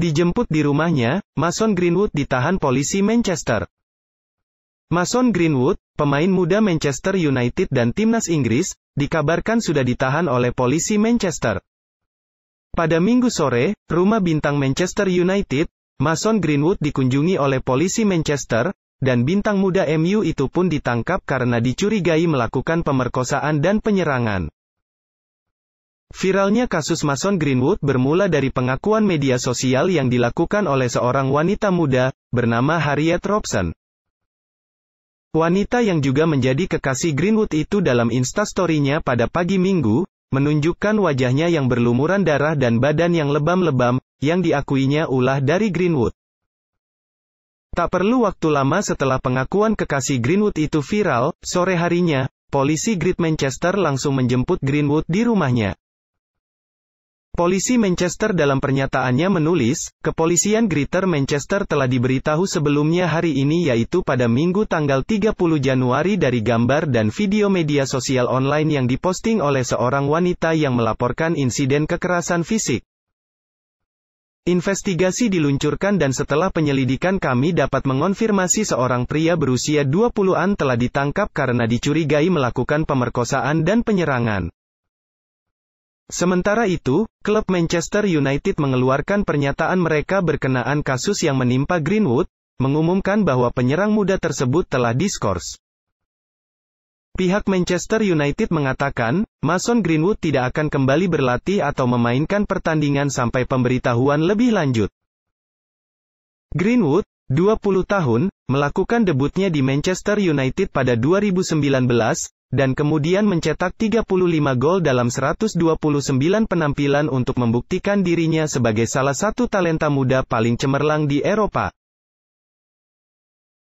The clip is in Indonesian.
Dijemput di rumahnya, Mason Greenwood ditahan polisi Manchester. Mason Greenwood, pemain muda Manchester United dan timnas Inggris, dikabarkan sudah ditahan oleh polisi Manchester. Pada minggu sore, rumah bintang Manchester United, Mason Greenwood dikunjungi oleh polisi Manchester, dan bintang muda MU itu pun ditangkap karena dicurigai melakukan pemerkosaan dan penyerangan. Viralnya kasus Mason Greenwood bermula dari pengakuan media sosial yang dilakukan oleh seorang wanita muda, bernama Harriet Robson. Wanita yang juga menjadi kekasih Greenwood itu dalam instastorynya pada pagi minggu, menunjukkan wajahnya yang berlumuran darah dan badan yang lebam-lebam, yang diakuinya ulah dari Greenwood. Tak perlu waktu lama setelah pengakuan kekasih Greenwood itu viral, sore harinya, polisi Great Manchester langsung menjemput Greenwood di rumahnya. Polisi Manchester dalam pernyataannya menulis, kepolisian Greater Manchester telah diberitahu sebelumnya hari ini yaitu pada Minggu tanggal 30 Januari dari gambar dan video media sosial online yang diposting oleh seorang wanita yang melaporkan insiden kekerasan fisik. Investigasi diluncurkan dan setelah penyelidikan kami dapat mengonfirmasi seorang pria berusia 20-an telah ditangkap karena dicurigai melakukan pemerkosaan dan penyerangan. Sementara itu, klub Manchester United mengeluarkan pernyataan mereka berkenaan kasus yang menimpa Greenwood, mengumumkan bahwa penyerang muda tersebut telah diskors. Pihak Manchester United mengatakan, Mason Greenwood tidak akan kembali berlatih atau memainkan pertandingan sampai pemberitahuan lebih lanjut. Greenwood, 20 tahun, melakukan debutnya di Manchester United pada 2019, dan kemudian mencetak 35 gol dalam 129 penampilan untuk membuktikan dirinya sebagai salah satu talenta muda paling cemerlang di Eropa.